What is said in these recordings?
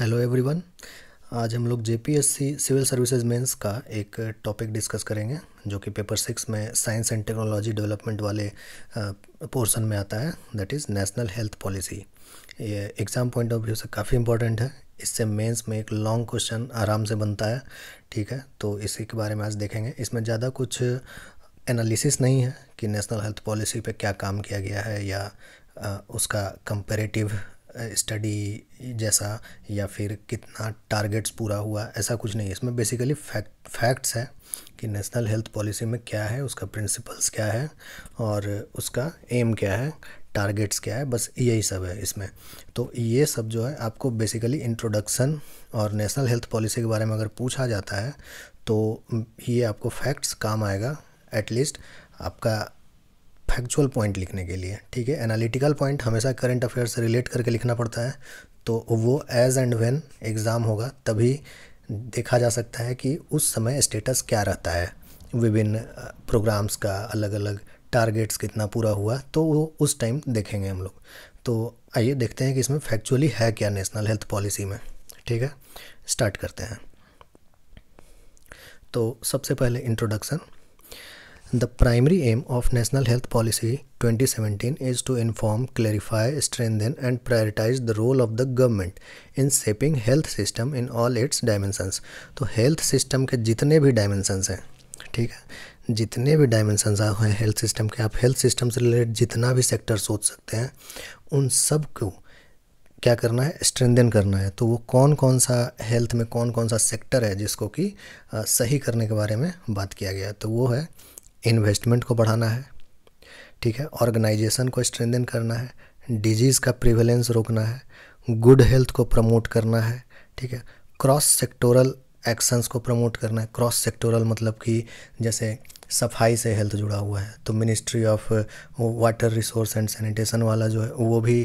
Hello everyone आज हम लोग जेपीएससी सिविल सर्विसेज मेंस का एक टॉपिक डिस्कस करेंगे जो कि पेपर सिक्स में साइंस एंड टेक्नोलॉजी डेवलपमेंट वाले पोर्शन में आता है that is national health policy ये एग्ज़ाम पॉइंट ऑफ व्यू से काफ़ी इंपॉर्टेंट है इससे मेंस में एक लॉन्ग क्वेश्चन आराम से बनता है ठीक है तो इसी के बारे में आज देखेंगे इसमें ज़्यादा कुछ एनालिसिस नहीं है कि नेशनल हेल्थ पॉलिसी पर क्या काम किया गया है या उसका कंपेरेटिव स्टडी जैसा या फिर कितना टारगेट्स पूरा हुआ ऐसा कुछ नहीं है इसमें बेसिकली फैक्ट फैक्ट्स है कि नेशनल हेल्थ पॉलिसी में क्या है उसका प्रिंसिपल्स क्या है और उसका एम क्या है टारगेट्स क्या है बस यही सब है इसमें तो ये सब जो है आपको बेसिकली इंट्रोडक्शन और नेशनल हेल्थ पॉलिसी के बारे में अगर पूछा जाता है तो ये आपको फैक्ट्स काम आएगा एटलीस्ट आपका फैक्चुअल पॉइंट लिखने के लिए ठीक है एनालिटिकल पॉइंट हमेशा करंट अफेयर से रिलेट करके लिखना पड़ता है तो वो एज एंड व्हेन एग्ज़ाम होगा तभी देखा जा सकता है कि उस समय स्टेटस क्या रहता है विभिन्न प्रोग्राम्स uh, का अलग अलग टारगेट्स कितना पूरा हुआ तो वो उस टाइम देखेंगे हम लोग तो आइए देखते हैं कि इसमें फैक्चुअली है क्या नेशनल हेल्थ पॉलिसी में ठीक है स्टार्ट करते हैं तो सबसे पहले introduction The primary aim of National Health Policy 2017 is to inform, clarify, strengthen and prioritize the role of the government in shaping health system in all its dimensions. तो health system के जितने भी dimensions हैं ठीक है जितने भी dimensions आए हैं हेल्थ सिस्टम के आप हेल्थ सिस्टम से रिलेटेड जितना भी सेक्टर सोच सकते हैं उन सब को क्या करना है स्ट्रेंदन करना है तो वो कौन कौन सा हेल्थ में कौन कौन सा सेक्टर है जिसको कि सही करने के बारे में बात किया गया है तो वो है इन्वेस्टमेंट को बढ़ाना है ठीक है ऑर्गेनाइजेशन को स्ट्रेंदन करना है डिजीज़ का प्रिवेलेंस रोकना है गुड हेल्थ को प्रमोट करना है ठीक है क्रॉस सेक्टोरल एक्शंस को प्रमोट करना है क्रॉस सेक्टोरल मतलब कि जैसे सफाई से हेल्थ जुड़ा हुआ है तो ministry of water resource and sanitation वाला जो है वो भी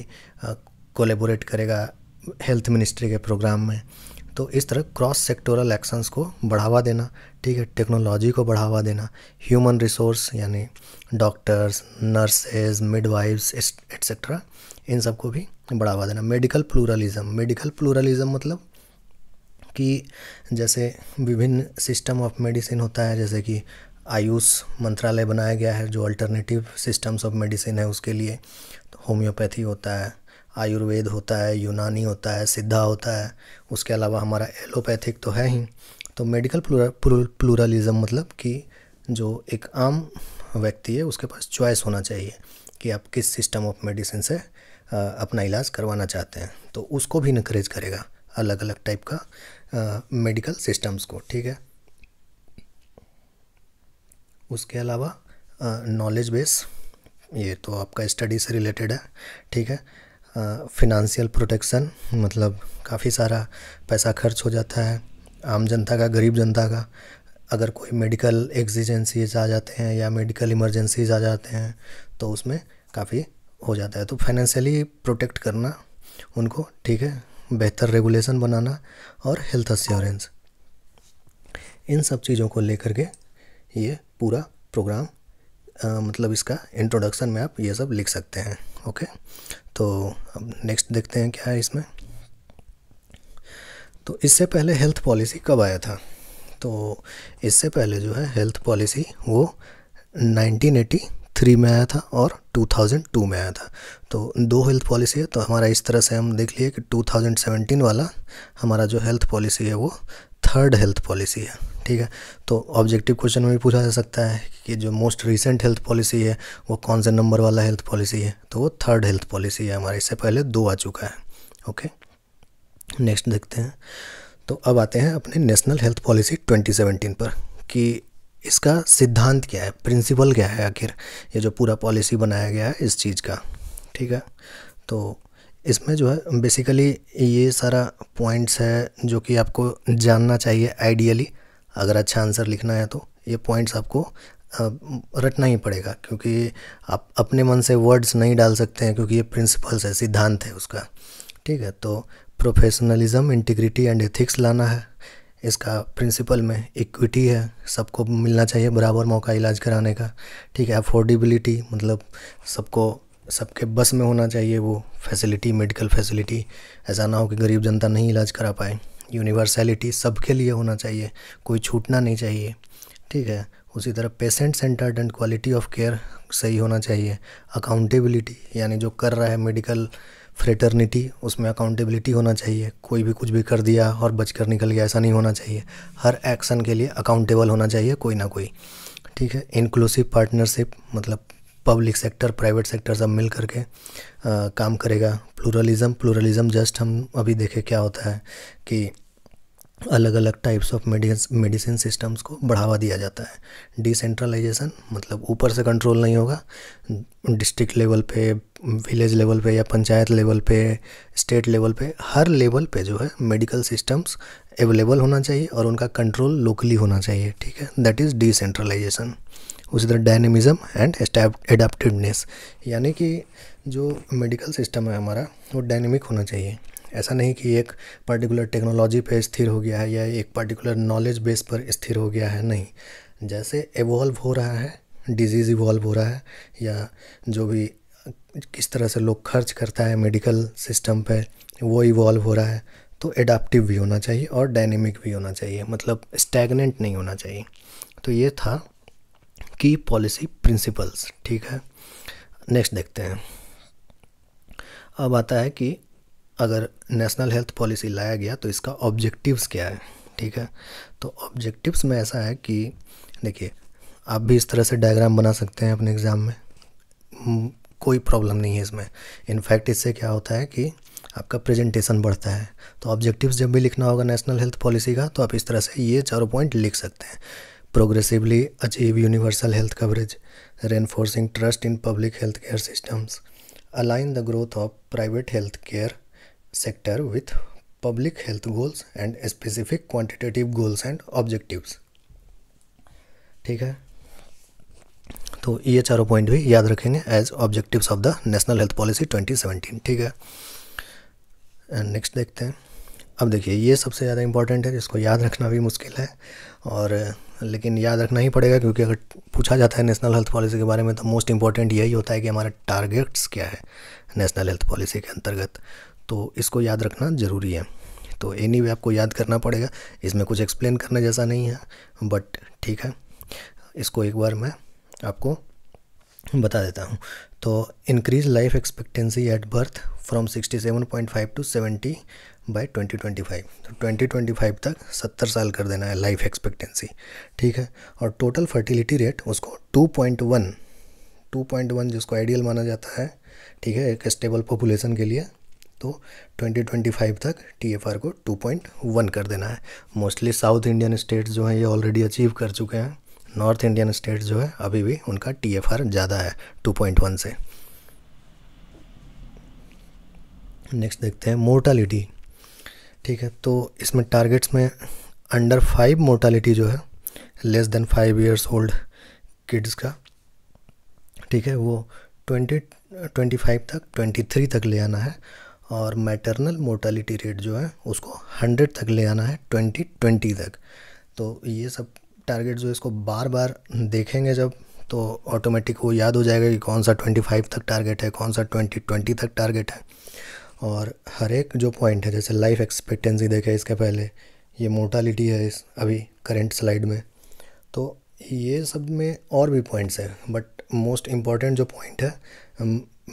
कोलेबोरेट करेगा हेल्थ मिनिस्ट्री के प्रोग्राम में तो इस तरह क्रॉस सेक्टोरल एक्शंस को बढ़ावा देना ठीक है टेक्नोलॉजी को बढ़ावा देना ह्यूमन रिसोर्स यानी डॉक्टर्स नर्सेज मिडवाइव्स एट्सेट्रा इन सब को भी बढ़ावा देना मेडिकल प्लूरलिज्म मेडिकल प्लूरलिज्म मतलब कि जैसे विभिन्न सिस्टम ऑफ मेडिसिन होता है जैसे कि आयुष मंत्रालय बनाया गया है जो अल्टरनेटिव सिस्टम्स ऑफ मेडिसिन है उसके लिए तो होम्योपैथी होता है आयुर्वेद होता है यूनानी होता है सिद्धा होता है उसके अलावा हमारा एलोपैथिक तो है ही तो मेडिकल प्लूरलिज्म प्लूरलिज़म मतलब कि जो एक आम व्यक्ति है उसके पास चॉइस होना चाहिए कि आप किस सिस्टम ऑफ मेडिसिन से अपना इलाज करवाना चाहते हैं तो उसको भी इनक्रेज करेगा अलग अलग टाइप का मेडिकल सिस्टम्स को ठीक है उसके अलावा नॉलेज बेस ये तो आपका स्टडी से रिलेटेड है ठीक है फिनंशियल प्रोटेक्शन मतलब काफ़ी सारा पैसा खर्च हो जाता है आम जनता का गरीब जनता का अगर कोई मेडिकल एग्जीजेंसीज आ जाते हैं या मेडिकल इमरजेंसीज आ जाते हैं तो उसमें काफ़ी हो जाता है तो फाइनेंशियली प्रोटेक्ट करना उनको ठीक है बेहतर रेगुलेशन बनाना और हेल्थ अश्योरेंस इन सब चीज़ों को लेकर के ये पूरा प्रोग्राम आ, मतलब इसका इंट्रोडक्शन में आप ये सब लिख सकते हैं ओके तो अब नेक्स्ट देखते हैं क्या है इसमें तो इससे पहले हेल्थ पॉलिसी कब आया था तो इससे पहले जो है हेल्थ पॉलिसी वो 1983 में आया था और 2002 में आया था तो दो हेल्थ पॉलिसी है तो हमारा इस तरह से हम देख लिए कि 2017 वाला हमारा जो हेल्थ पॉलिसी है वो थर्ड हेल्थ पॉलिसी है ठीक है तो ऑब्जेक्टिव क्वेश्चन में भी पूछा जा सकता है कि जो मोस्ट रिसेंट हेल्थ पॉलिसी है वो कौन से नंबर वाला हेल्थ पॉलिसी है तो वो थर्ड हेल्थ पॉलिसी है हमारे इससे पहले दो आ चुका है ओके नेक्स्ट देखते हैं तो अब आते हैं अपने नेशनल हेल्थ पॉलिसी 2017 पर कि इसका सिद्धांत क्या है प्रिंसिपल क्या है आखिर ये जो पूरा पॉलिसी बनाया गया है इस चीज़ का ठीक है तो इसमें जो है बेसिकली ये सारा पॉइंट्स है जो कि आपको जानना चाहिए आइडियली अगर अच्छा आंसर लिखना है तो ये पॉइंट्स आपको रटना ही पड़ेगा क्योंकि आप अपने मन से वर्ड्स नहीं डाल सकते हैं क्योंकि ये प्रिंसिपल्स है सिद्धांत है उसका ठीक है तो प्रोफेशनलिज्म इंटीग्रिटी एंड एथिक्स लाना है इसका प्रिंसिपल में इक्विटी है सबको मिलना चाहिए बराबर मौका इलाज कराने का ठीक है अफोर्डेबिलिटी मतलब सबको सबके बस में होना चाहिए वो फैसिलिटी मेडिकल फैसिलिटी ऐसा ना हो कि गरीब जनता नहीं इलाज करा पाए यूनिवर्सैलिटी सबके लिए होना चाहिए कोई छूटना नहीं चाहिए ठीक है उसी तरह patient centred and quality of care सही होना चाहिए अकाउंटेबिलिटी यानी जो कर रहा है मेडिकल फ्रेटर्निटी उसमें अकाउंटेबिलिटी होना चाहिए कोई भी कुछ भी कर दिया और बचकर निकल गया ऐसा नहीं होना चाहिए हर एक्शन के लिए अकाउंटेबल होना चाहिए कोई ना कोई ठीक है इंक्लूसिव पार्टनरशिप मतलब पब्लिक सेक्टर प्राइवेट सेक्टर सब मिल करके आ, काम करेगा प्लूरलिज़म प्लूरलिज़म जस्ट हम अभी देखें क्या होता है कि अलग अलग टाइप्स ऑफ मेडिसिन सिस्टम्स को बढ़ावा दिया जाता है डिसेंट्रलाइजेशन मतलब ऊपर से कंट्रोल नहीं होगा डिस्ट्रिक्ट लेवल पे विलेज लेवल पे या पंचायत लेवल पे स्टेट लेवल पे हर लेवल पे जो है मेडिकल सिस्टम्स अवेलेबल होना चाहिए और उनका कंट्रोल लोकली होना चाहिए ठीक है दैट इज़ डिसेंट्रलाइजेशन उसी तरह डायनेमिज़म एंड एडाप्टिवनेस यानी कि जो मेडिकल सिस्टम है हमारा वो डायनेमिक होना चाहिए ऐसा नहीं कि एक पर्टिकुलर टेक्नोलॉजी पे स्थिर हो गया है या एक पर्टिकुलर नॉलेज बेस पर स्थिर हो गया है नहीं जैसे एवॉल्व हो रहा है डिजीज़ इवॉल्व हो रहा है या जो भी किस तरह से लोग खर्च करता है मेडिकल सिस्टम पे वो इवॉल्व हो रहा है तो एडाप्टिव भी होना चाहिए और डायनेमिक भी होना चाहिए मतलब स्टैगनेंट नहीं होना चाहिए तो ये था की पॉलिसी प्रिंसिपल्स ठीक है नेक्स्ट देखते हैं अब आता है कि अगर नेशनल हेल्थ पॉलिसी लाया गया तो इसका ऑब्जेक्टिव्स क्या है ठीक है तो ऑब्जेक्टिव्स में ऐसा है कि देखिए आप भी इस तरह से डायग्राम बना सकते हैं अपने एग्ज़ाम में हम्म, कोई प्रॉब्लम नहीं है इसमें इनफैक्ट इससे क्या होता है कि आपका प्रेजेंटेशन बढ़ता है तो ऑब्जेक्टिव्स जब भी लिखना होगा नेशनल हेल्थ पॉलिसी का तो आप इस तरह से ये चारों पॉइंट लिख सकते हैं progressively achieve universal health coverage reinforcing trust in public health care systems align the growth of private health care sector with public health goals and specific quantitative goals and objectives ठीक है तो ये चारों point भी याद रखेंगे as objective of the national health policy twenty seventeen ठीक है एंड नेक्स्ट देखते हैं अब देखिए ये सबसे ज़्यादा इम्पॉर्टेंट है जिसको याद रखना भी मुश्किल है और लेकिन याद रखना ही पड़ेगा क्योंकि अगर पूछा जाता है नेशनल हेल्थ पॉलिसी के बारे में तो मोस्ट इम्पॉर्टेंट यही होता है कि हमारा टारगेट्स क्या है नेशनल हेल्थ पॉलिसी के अंतर्गत तो इसको याद रखना ज़रूरी है तो एनी वे आपको याद करना पड़ेगा इसमें कुछ एक्सप्लेन करने जैसा नहीं है बट ठीक है इसको एक बार मैं आपको बता देता हूँ तो increase life expectancy at birth from 67.5 to 70 by 2025 तो 2025 तक 70 साल कर देना है लाइफ एक्सपेक्टेंसी ठीक है और टोटल फर्टिलिटी रेट उसको 2.1 2.1 जिसको आइडियल माना जाता है ठीक है एक स्टेबल पॉपुलेशन के लिए तो 2025 तक टी को 2.1 कर देना है मोस्टली साउथ इंडियन स्टेट्स जो हैं ये ऑलरेडी अचीव कर चुके हैं नॉर्थ इंडियन स्टेट जो है अभी भी उनका टी ज़्यादा है 2.1 से नेक्स्ट देखते हैं मोर्टालिटी ठीक है तो इसमें टारगेट्स में अंडर फाइव मोर्टालिटी जो है less than five years old kids का ठीक है वो ट्वेंटी ट्वेंटी फाइव तक ट्वेंटी थ्री तक ले आना है और मैटरनल मोर्टालिटी रेट जो है उसको हंड्रेड तक ले आना है ट्वेंटी ट्वेंटी तक तो ये सब टारगेट जो इसको बार बार देखेंगे जब तो ऑटोमेटिक वो याद हो जाएगा कि कौन सा 25 तक टारगेट है कौन सा 20 20 तक टारगेट है और हर एक जो पॉइंट है जैसे लाइफ एक्सपेक्टेंसी देखे इसके पहले ये मोटालिटी है इस अभी करेंट स्लाइड में तो ये सब में और भी पॉइंट्स है बट मोस्ट इम्पॉर्टेंट जो पॉइंट है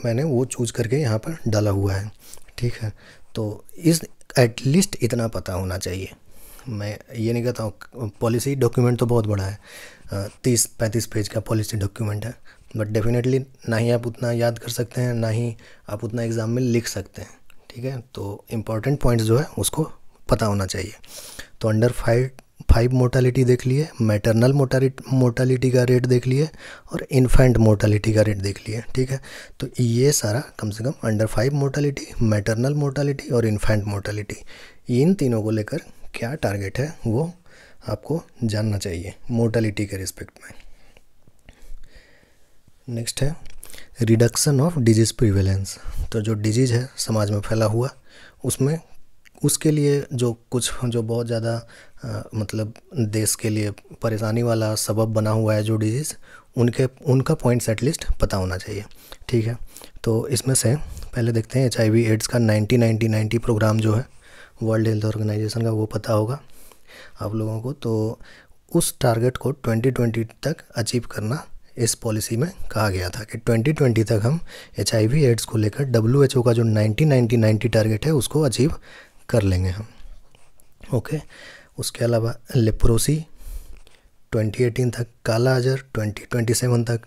मैंने वो चूज़ करके यहाँ पर डाला हुआ है ठीक है तो इस एटलीस्ट इतना पता होना चाहिए मैं ये नहीं कहता हूँ पॉलिसी डॉक्यूमेंट तो बहुत बड़ा है तीस पैंतीस पेज का पॉलिसी डॉक्यूमेंट है बट डेफिनेटली ना ही आप उतना याद कर सकते हैं ना ही आप उतना एग्ज़ाम में लिख सकते हैं ठीक है तो इम्पॉर्टेंट पॉइंट्स जो है उसको पता होना चाहिए तो अंडर फाइव फाइव मोटालिटी देख लिए मैटरनल मोटालिटी का रेट देख लिए और इन्फेंट मोर्टालिटी का रेट देख लिए ठीक है तो ये सारा कम से कम under five mortality maternal mortality और इन्फेंट मोटालिटी इन तीनों को लेकर क्या टारगेट है वो आपको जानना चाहिए मोर्टलिटी के रिस्पेक्ट में नेक्स्ट है रिडक्शन ऑफ डिजीज़ प्रिवेलेंस तो जो डिजीज़ है समाज में फैला हुआ उसमें उसके लिए जो कुछ जो बहुत ज़्यादा मतलब देश के लिए परेशानी वाला सबब बना हुआ है जो डिजीज़ उनके उनका पॉइंट्स एटलीस्ट पता होना चाहिए ठीक है तो इसमें से पहले देखते हैं एच आई एड्स का नाइन्टी नाइन्टी नाइन्टी प्रोग्राम जो है वर्ल्ड हेल्थ ऑर्गेनाइजेशन का वो पता होगा आप लोगों को तो उस टारगेट को 2020 तक अचीव करना इस पॉलिसी में कहा गया था कि 2020 तक हम एच आई वी एड्स को लेकर डब्ल्यू एच ओ का जो 90 90 नाइन्टी टारगेट है उसको अचीव कर लेंगे हम ओके उसके अलावा लेप्रोसी 2018 तक काला अजर 2027 तक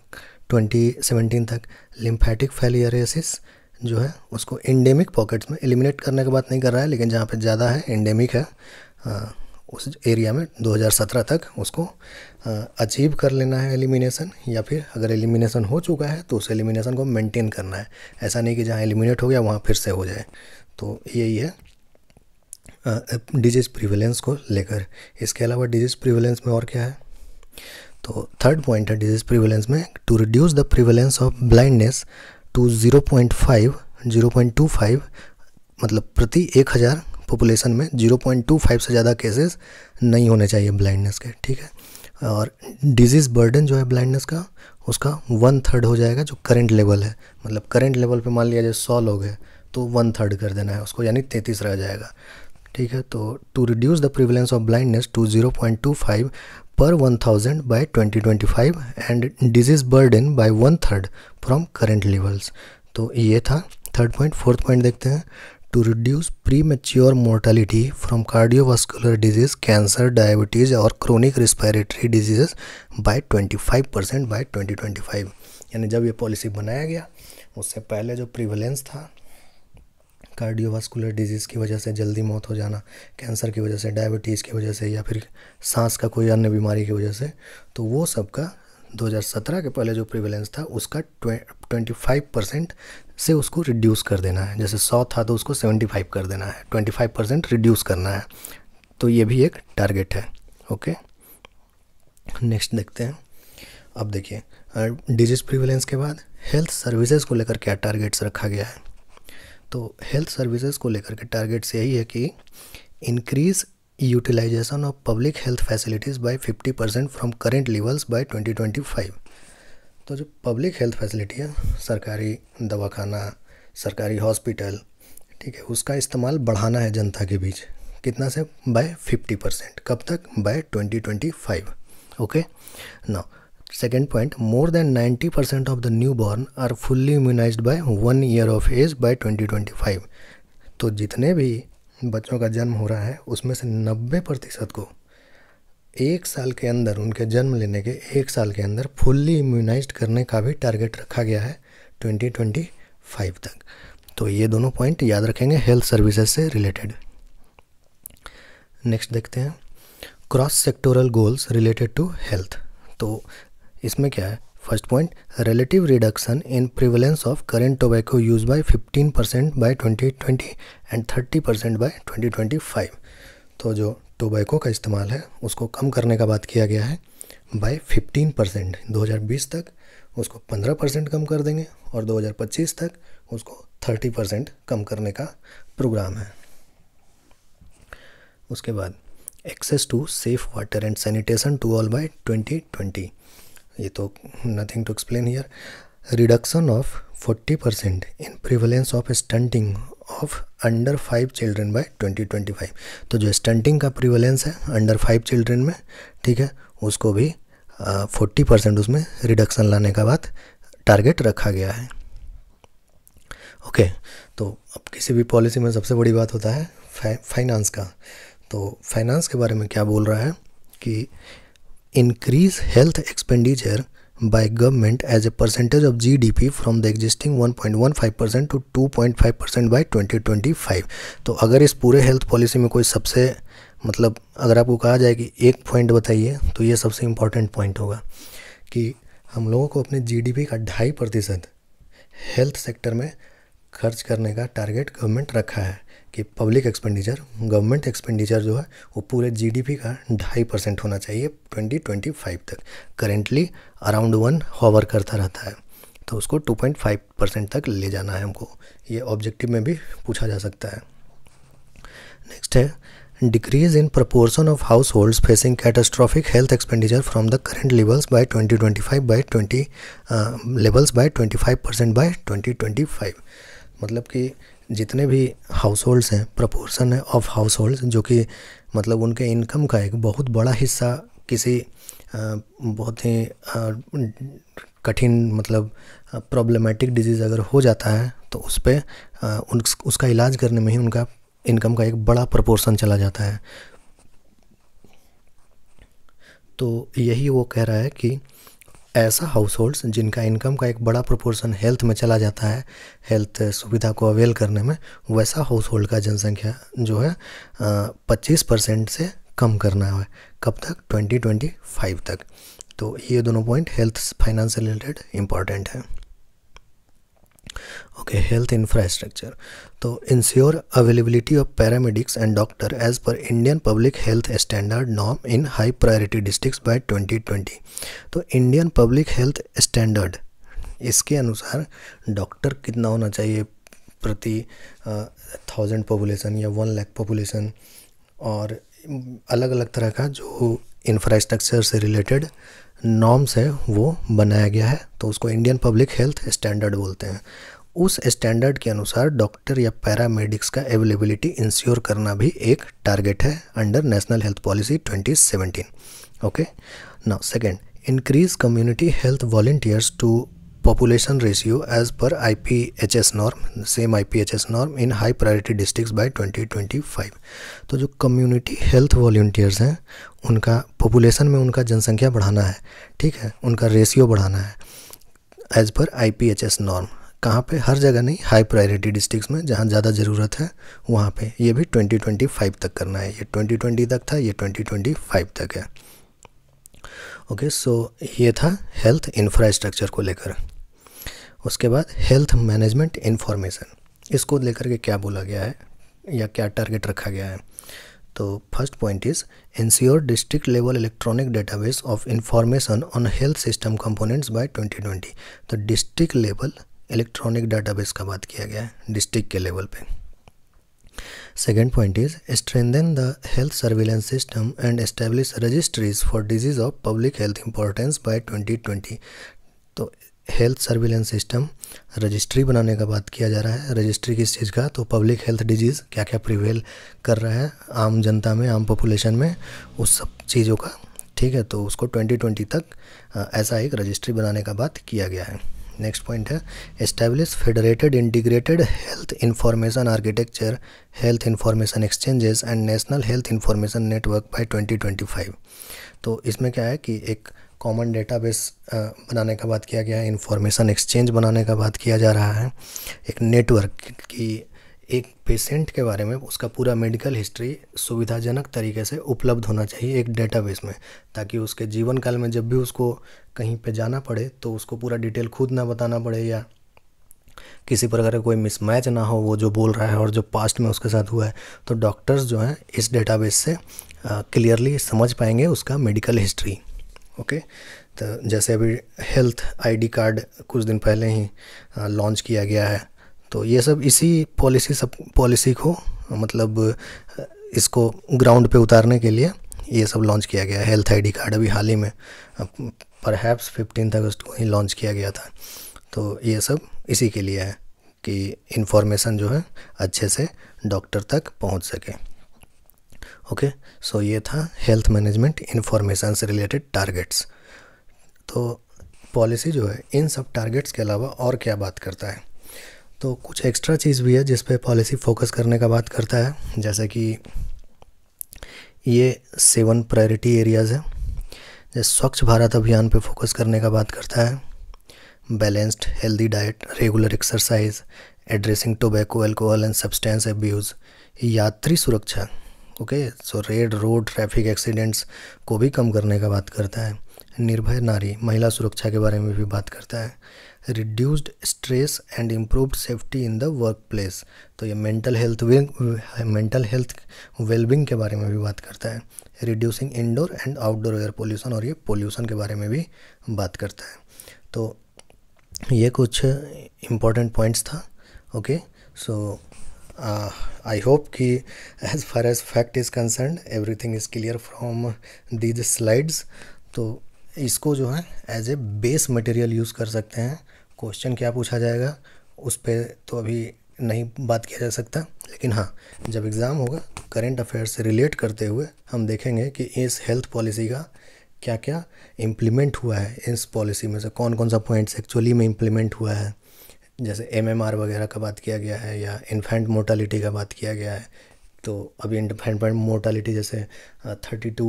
2017 तक लिम्फैटिक फेलियरसिस जो है उसको इंडेमिक पॉकेट्स में एलिमिनेट करने की बात नहीं कर रहा है लेकिन जहाँ पे ज़्यादा है इंडेमिक है आ, उस एरिया में 2017 तक उसको अचीव कर लेना है एलिमिनेशन या फिर अगर एलिमिनेशन हो चुका है तो उस एलिमिनेशन को मेंटेन करना है ऐसा नहीं कि जहाँ एलिमिनेट हो गया वहाँ फिर से हो जाए तो यही है डिजीज़ प्रिवेलेंस को लेकर इसके अलावा डिजीज़ प्रिवेलेंस में और क्या है तो थर्ड पॉइंट है डिजीज़ प्रिवेलेंस में to reduce the prevalence of blindness to zero point five zero point two five मतलब प्रति एक हज़ार पॉपुलेशन में ज़ीरो पॉइंट टू फाइव से ज़्यादा केसेस नहीं होने चाहिए ब्लाइंडनेस के ठीक है और डिजीज़ बर्डन जो है ब्लाइंडनेस का उसका वन थर्ड हो जाएगा जो करंट लेवल है मतलब करंट लेवल पे मान लिया जाए सौ लोग हैं तो वन थर्ड कर देना है उसको यानी तैंतीस रह जाएगा ठीक है तो to reduce the prevalence of blindness to zero point two five per 1000 by 2025 and disease burden by one third from current levels तो ये था थर्ड पॉइंट फोर्थ पॉइंट देखते हैं to reduce premature mortality from cardiovascular disease cancer diabetes और chronic respiratory diseases by 25 percent by 2025 यानी जब ये policy बनाया गया उससे पहले जो प्रिवलेंस था कार्डियोवास्कुलर डिजीज़ की वजह से जल्दी मौत हो जाना कैंसर की वजह से डायबिटीज़ की वजह से या फिर सांस का कोई अन्य बीमारी की वजह से तो वो सब का 2017 के पहले जो प्रिवेलेंस था उसका ट्वेंटी फाइव परसेंट से उसको रिड्यूस कर देना है जैसे सौ था तो उसको सेवेंटी फाइव कर देना है ट्वेंटी फाइव परसेंट रिड्यूस करना है तो ये भी एक टारगेट है ओके नेक्स्ट देखते हैं अब देखिए डिजीज़ प्रिवेलेंस के बाद हेल्थ सर्विसेज को लेकर क्या टारगेट्स रखा गया है तो हेल्थ सर्विसेज को लेकर के टारगेट्स यही है कि increase utilisation of public health facilities by 50 percent from current levels by 2025 तो जो पब्लिक हेल्थ फैसिलिटी है सरकारी दवाखाना सरकारी हॉस्पिटल ठीक है उसका इस्तेमाल बढ़ाना है जनता के बीच कितना से बाय 50 परसेंट कब तक बाय 2025 ओके ना Second point, more than 90% of the newborn are fully immunized by one year of age by 2025. तो जितने भी बच्चों का जन्म हो रहा है उसमें से 90 प्रतिशत को एक साल के अंदर उनके जन्म लेने के एक साल के अंदर फुल्ली इम्यूनाइज करने का भी टारगेट रखा गया है 2025 तक तो ये दोनों पॉइंट याद रखेंगे हेल्थ सर्विसेज से रिलेटेड नेक्स्ट देखते हैं cross sectoral goals related to health तो इसमें क्या है first point relative reduction in prevalence of current tobacco use by 15 percent by 2020 and 30 percent by 2025 तो जो टोबैको का इस्तेमाल है उसको कम करने का बात किया गया है बाय 15 परसेंट दो तक उसको 15 परसेंट कम कर देंगे और 2025 तक उसको 30 परसेंट कम करने का प्रोग्राम है उसके बाद access to safe water and sanitation to all by 2020 ये तो nothing to explain here reduction of 40 percent in prevalence of stunting of under five children by 2025 तो जो स्टंटिंग का प्रिवलेंस है अंडर फाइव चिल्ड्रन में ठीक है उसको भी फोर्टी परसेंट उसमें रिडक्शन लाने का बाद टारगेट रखा गया है ओके okay, तो अब किसी भी पॉलिसी में सबसे बड़ी बात होता है फाइनेंस का तो फाइनेंस के बारे में क्या बोल रहा है कि increase health expenditure by government as a percentage of GDP from the existing 1.15% to 2.5% by 2025 तो अगर इस पूरे हेल्थ पॉलिसी में कोई सबसे मतलब अगर आपको कहा जाए कि एक पॉइंट बताइए तो ये सबसे इम्पॉर्टेंट पॉइंट होगा कि हम लोगों को अपने जीडीपी का ढाई प्रतिशत हेल्थ सेक्टर में खर्च करने का टारगेट गवर्नमेंट रखा है कि पब्लिक एक्सपेंडिचर गवर्नमेंट एक्सपेंडिचर जो है वो पूरे जीडीपी का ढाई परसेंट होना चाहिए ट्वेंटी ट्वेंटी फाइव तक करेंटली अराउंड वन हॉवर करता रहता है तो उसको टू पॉइंट फाइव परसेंट तक ले जाना है हमको ये ऑब्जेक्टिव में भी पूछा जा सकता है नेक्स्ट है decrease in proportion of household facing catastrophic health expenditure from the current levels by twenty twenty five by twenty levels by twenty five percent by twenty twenty five मतलब कि जितने भी हाउस होल्ड्स हैं proportion है of household जो कि मतलब उनके इनकम का एक बहुत बड़ा हिस्सा किसी बहुत ही कठिन मतलब प्रॉब्लमेटिक डिजीज़ अगर हो जाता है तो उस पर उसका इलाज करने में ही उनका इनकम का एक बड़ा प्रपोर्सन चला जाता है तो यही वो कह रहा है कि ऐसा हाउस होल्ड्स जिनका इनकम का एक बड़ा प्रोपोर्शन हेल्थ में चला जाता है हेल्थ सुविधा को अवेल करने में वैसा हाउस होल्ड का जनसंख्या जो है पच्चीस परसेंट से कम करना है कब तक ट्वेंटी ट्वेंटी फाइव तक तो ये दोनों पॉइंट हेल्थ फाइनेंस से रिलेटेड इम्पॉर्टेंट हैं ओके हेल्थ इंफ्रास्ट्रक्चर तो ensure availability of paramedics and doctor as per Indian public health standard नॉम in high priority by by 2020 तो इंडियन पब्लिक हेल्थ स्टैंडर्ड इसके अनुसार डॉक्टर कितना होना चाहिए प्रति थाउजेंड पॉपुलेशन या वन लैख पॉपुलेशन और अलग अलग तरह का जो इंफ्रास्ट्रक्चर से रिलेटेड नॉर्म्स है वो बनाया गया है तो उसको इंडियन पब्लिक हेल्थ स्टैंडर्ड बोलते हैं उस स्टैंडर्ड के अनुसार डॉक्टर या पैरामेडिक्स का अवेलेबिलिटी इंश्योर करना भी एक टारगेट है under national health policy 2017 okay now second increase community health volunteers to population ratio as per IPHS norm same IPHS norm in high priority districts by 2025 तो जो community health volunteers हैं उनका population में उनका जनसंख्या बढ़ाना है ठीक है उनका रेशियो बढ़ाना है एज पर IPHS norm कहाँ पे हर जगह नहीं हाई प्रायोरिटी डिस्ट्रिक्ट्स में जहाँ ज़्यादा ज़रूरत है वहाँ पे ये भी 2025 तक करना है ये 2020 तक था ये 2025 तक है ओके okay, सो so ये था हेल्थ इंफ्रास्ट्रक्चर को लेकर उसके बाद हेल्थ मैनेजमेंट इन्फॉर्मेशन इसको लेकर के क्या बोला गया है या क्या टारगेट रखा गया है तो first point is ensure district level electronic database of information on health system components by 2020 तो डिस्ट्रिक्ट लेवल इलेक्ट्रॉनिक डाटाबेस का बात किया गया है डिस्ट्रिक्ट के लेवल पे second point is strengthen the health surveillance system and establish registries for disease of public health importance by 2020 तो health surveillance system registry बनाने का बात किया जा रहा है रजिस्ट्री किस चीज़ का तो पब्लिक हेल्थ डिजीज़ क्या क्या प्रिवेल कर रहा है आम जनता में आम पॉपुलेशन में उस सब चीज़ों का ठीक है तो उसको 2020 तक ऐसा एक रजिस्ट्री बनाने का बात किया गया है नेक्स्ट पॉइंट है establish federated integrated health information architecture health information exchanges and national health information network by 2025 तो इसमें क्या है कि एक कॉमन डेटाबेस बनाने का बात किया गया है इन्फॉर्मेशन एक्सचेंज बनाने का बात किया जा रहा है एक नेटवर्क की एक पेशेंट के बारे में उसका पूरा मेडिकल हिस्ट्री सुविधाजनक तरीके से उपलब्ध होना चाहिए एक डेटाबेस में ताकि उसके जीवन काल में जब भी उसको कहीं पे जाना पड़े तो उसको पूरा डिटेल खुद ना बताना पड़े या किसी प्रकार का कोई मिसमैच ना हो वो जो बोल रहा है और जो पास्ट में उसके साथ हुआ है तो डॉक्टर्स जो हैं इस डेटाबेस से क्लियरली समझ पाएंगे उसका मेडिकल हिस्ट्री ओके तो जैसे अभी हेल्थ आईडी कार्ड कुछ दिन पहले ही लॉन्च किया गया है तो ये सब इसी पॉलिसी सब पॉलिसी को मतलब इसको ग्राउंड पे उतारने के लिए ये सब लॉन्च किया गया हेल्थ आईडी कार्ड अभी हाल ही में पर हैप्स फिफ्टीन अगस्त को ही लॉन्च किया गया था तो ये सब इसी के लिए है कि इन्फॉर्मेशन जो है अच्छे से डॉक्टर तक पहुंच सके ओके सो ये था हेल्थ मैनेजमेंट इन्फॉर्मेशन से रिलेटेड टारगेट्स तो पॉलिसी जो है इन सब टारगेट्स के अलावा और क्या बात करता है तो कुछ एक्स्ट्रा चीज़ भी है जिस पे पॉलिसी फोकस करने का बात करता है जैसे कि ये सेवन प्रायोरिटी एरियाज़ है जैसे स्वच्छ भारत अभियान पे फोकस करने का बात करता है balanced healthy diet regular exercise addressing tobacco alcohol and substance abuse यात्री सुरक्षा okay so red road traffic accidents को भी कम करने का बात करता है निर्भय नारी महिला सुरक्षा के बारे में भी बात करता है reduced stress and improve safety in the workplace तो ये mental health mental health wellbeing के बारे में भी बात करता है reducing indoor and outdoor air pollution और ये पोल्यूशन के बारे में भी बात करता है तो ये कुछ इम्पोर्टेंट पॉइंट्स था okay so uh, I hope ki as far as fact is concerned everything is clear from these slides तो इसको जो है as a base material use कर सकते हैं क्वेश्चन क्या पूछा जाएगा उस पर तो अभी नहीं बात किया जा सकता लेकिन हाँ जब एग्ज़ाम होगा करेंट अफेयर्स से रिलेट करते हुए हम देखेंगे कि इस हेल्थ पॉलिसी का क्या क्या इम्प्लीमेंट हुआ है इस पॉलिसी में से कौन कौन सा पॉइंट्स एक्चुअली में इम्प्लीमेंट हुआ है जैसे एम वगैरह का बात किया गया है या इन्फेंट मोर्टालिटी का बात किया गया है तो अभी इन्फेंट मोर्टालिटी जैसे थर्टी टू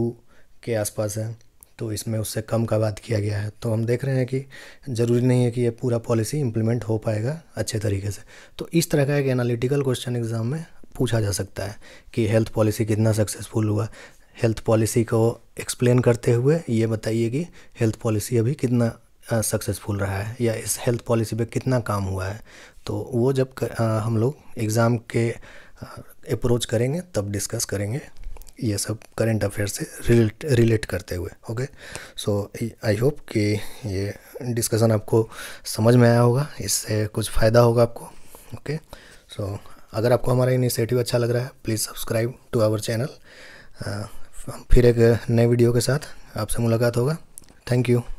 के आसपास है तो इसमें उससे कम का बात किया गया है तो हम देख रहे हैं कि ज़रूरी नहीं है कि ये पूरा पॉलिसी इम्प्लीमेंट हो पाएगा अच्छे तरीके से तो इस तरह का एक एनालिटिकल क्वेश्चन एग्ज़ाम में पूछा जा सकता है कि हेल्थ पॉलिसी कितना सक्सेसफुल हुआ हेल्थ पॉलिसी को एक्सप्लेन करते हुए ये बताइए कि हेल्थ पॉलिसी अभी कितना सक्सेसफुल रहा है या इस हेल्थ पॉलिसी पे कितना काम हुआ है तो वो जब कर, आ, हम लोग एग्ज़ाम के अप्रोच करेंगे तब डिस्कस करेंगे ये सब करेंट अफेयर से रिलेट रिलेट करते हुए ओके सो आई होप कि ये डिस्कशन आपको समझ में आया होगा इससे कुछ फ़ायदा होगा आपको ओके okay? सो so, अगर आपको हमारा इनिशिएटिव अच्छा लग रहा है please subscribe to our channel फिर एक नए वीडियो के साथ आपसे मुलाकात होगा थैंक यू